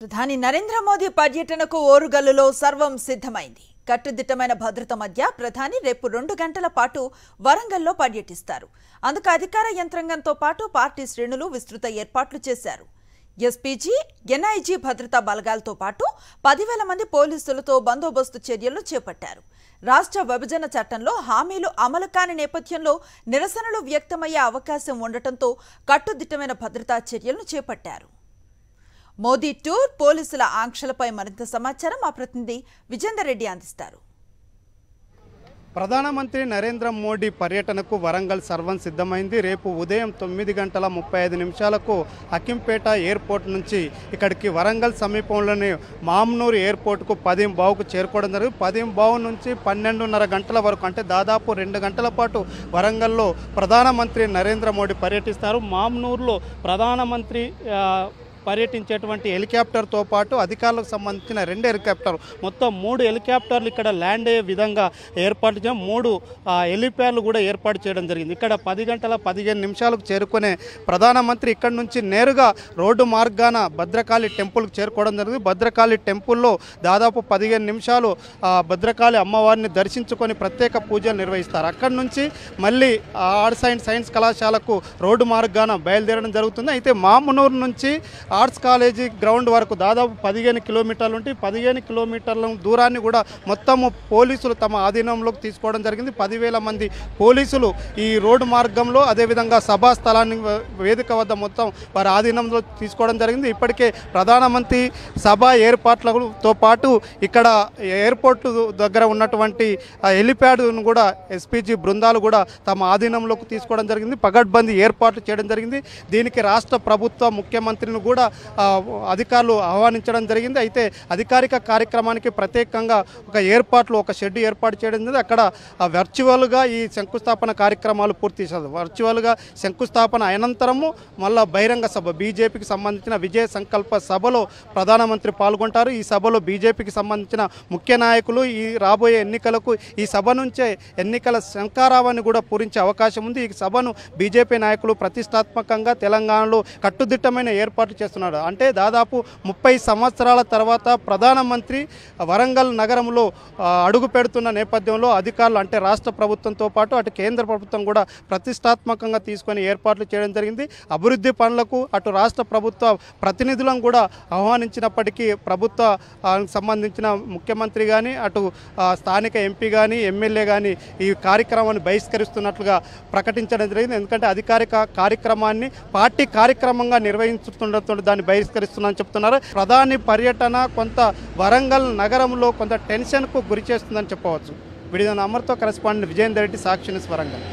ప్రధాని నరేంద్ర మోదీ పర్యటనకు ఓరుగల్లులో సర్వం సిద్ధమైంది కట్టుదిట్టమైన భద్రత మధ్య ప్రధాని రేపు రెండు గంటల పాటు వరంగల్లో పర్యటిస్తారు అందుకు అధికార యంత్రాంగంతో పాటు పార్టీ శ్రేణులు విస్తృత ఏర్పాట్లు చేశారు ఎస్పీజీ ఎన్ఐజీ భద్రతా బలగాలతో పాటు పదివేల మంది పోలీసులతో బందోబస్తు చర్యలు చేపట్టారు రాష్ట్ర విభజన చట్టంలో హామీలు అమలు కాని నేపథ్యంలో నిరసనలు వ్యక్తమయ్యే అవకాశం ఉండటంతో కట్టుదిట్టమైన భద్రతా చర్యలను చేపట్టారు మోదీ టూర్ పోలీసుల ఆంక్షలపై మరింత సమాచారం మా ప్రతినిధి విజేందర్ రెడ్డి అందిస్తారు ప్రధానమంత్రి నరేంద్ర మోడీ పర్యటనకు వరంగల్ సర్వం సిద్ధమైంది రేపు ఉదయం తొమ్మిది గంటల ముప్పై ఐదు నిమిషాలకు అకింపేట ఎయిర్పోర్ట్ నుంచి ఇక్కడికి వరంగల్ సమీపంలోని మామ్నూరు ఎయిర్పోర్ట్కు పదిం బావుకు చేరుకోవడం జరిగింది పదిం బావు నుంచి పన్నెండున్నర గంటల వరకు అంటే దాదాపు రెండు గంటల పాటు వరంగల్లో ప్రధానమంత్రి నరేంద్ర మోడీ పర్యటిస్తారు మామ్నూరులో ప్రధానమంత్రి పర్యటించేటువంటి హెలికాప్టర్తో పాటు అధికారులకు సంబంధించిన రెండు హెలికాప్టర్లు మొత్తం మూడు హెలికాప్టర్లు ఇక్కడ ల్యాండ్ అయ్యే విధంగా ఏర్పాటు చేయడం మూడు హెలిప్యాడ్లు కూడా ఏర్పాటు చేయడం జరిగింది ఇక్కడ పది గంటల పదిహేను నిమిషాలకు చేరుకునే ప్రధానమంత్రి ఇక్కడ నుంచి నేరుగా రోడ్డు మార్గాన భద్రకాళి టెంపుల్కి చేరుకోవడం జరిగింది భద్రకాళి టెంపుల్లో దాదాపు పదిహేను నిమిషాలు భద్రకాళి అమ్మవారిని దర్శించుకొని ప్రత్యేక పూజలు నిర్వహిస్తారు అక్కడి నుంచి మళ్ళీ ఆర్ట్స్ అండ్ సైన్స్ కళాశాలకు రోడ్డు మార్గాన బయలుదేరడం జరుగుతుంది అయితే మామునూరు నుంచి ఆర్ట్స్ కాలేజీ గ్రౌండ్ వరకు దాదాపు పదిహేను కిలోమీటర్లు ఉంటే పదిహేను కిలోమీటర్ల దూరాన్ని కూడా మొత్తము పోలీసులు తమ ఆధీనంలోకి తీసుకోవడం జరిగింది పదివేల మంది పోలీసులు ఈ రోడ్డు మార్గంలో అదేవిధంగా సభా స్థలాన్ని వేదిక వద్ద మొత్తం వారి ఆధీనంలో తీసుకోవడం జరిగింది ఇప్పటికే ప్రధానమంత్రి సభ ఏర్పాట్లతో పాటు ఇక్కడ ఎయిర్పోర్టు దగ్గర ఉన్నటువంటి హెలిప్యాడ్ను కూడా ఎస్పీజీ బృందాలు కూడా తమ ఆధీనంలోకి తీసుకోవడం జరిగింది పగడ్బందీ ఏర్పాటు చేయడం జరిగింది దీనికి రాష్ట్ర ప్రభుత్వ ముఖ్యమంత్రిని కూడా అధికారులు ఆహ్వానించడం జరిగింది అయితే అధికారిక కార్యక్రమానికి ప్రత్యేకంగా ఒక ఏర్పాట్లు ఒక షెడ్ ఏర్పాటు చేయడం జరిగింది అక్కడ వర్చువల్గా ఈ శంకుస్థాపన కార్యక్రమాలు పూర్తి చేశారు వర్చువల్గా శంకుస్థాపన అనంతరము మళ్ళీ బహిరంగ సభ బీజేపీకి సంబంధించిన విజయ సంకల్ప సభలో ప్రధానమంత్రి పాల్గొంటారు ఈ సభలో బీజేపీకి సంబంధించిన ముఖ్య నాయకులు ఈ రాబోయే ఎన్నికలకు ఈ సభ నుంచే ఎన్నికల శంకారావాన్ని కూడా పూరించే అవకాశం ఉంది ఈ సభను బీజేపీ నాయకులు ప్రతిష్టాత్మకంగా తెలంగాణలో కట్టుదిట్టమైన ఏర్పాట్లు చేస్తున్నాడు అంటే దాదాపు ముప్పై సంవత్సరాల తర్వాత ప్రధానమంత్రి వరంగల్ నగరంలో అడుగు పెడుతున్న నేపథ్యంలో అధికారులు అంటే రాష్ట్ర ప్రభుత్వంతో పాటు అటు కేంద్ర ప్రభుత్వం కూడా ప్రతిష్టాత్మకంగా తీసుకొని ఏర్పాట్లు చేయడం జరిగింది అభివృద్ధి పనులకు అటు రాష్ట్ర ప్రభుత్వ ప్రతినిధులను కూడా ఆహ్వానించినప్పటికీ ప్రభుత్వ సంబంధించిన ముఖ్యమంత్రి కానీ అటు స్థానిక ఎంపీ కానీ ఎమ్మెల్యే కానీ ఈ కార్యక్రమాన్ని బహిష్కరిస్తున్నట్లుగా ప్రకటించడం జరిగింది ఎందుకంటే అధికారిక కార్యక్రమాన్ని పార్టీ కార్యక్రమంగా నిర్వహించుతుండటం ప్రభుత్వం దాన్ని బహిష్కరిస్తున్నారని చెప్తున్నారు ప్రధాని పర్యటన కొంత వరంగల్ నగరంలో కొంత టెన్షన్కు గురి చేస్తుందని చెప్పవచ్చు విడిదన అమర్తో కరెస్పాండెంట్ విజయందరెడ్డి సాక్షిని సాక్షి వరంగల్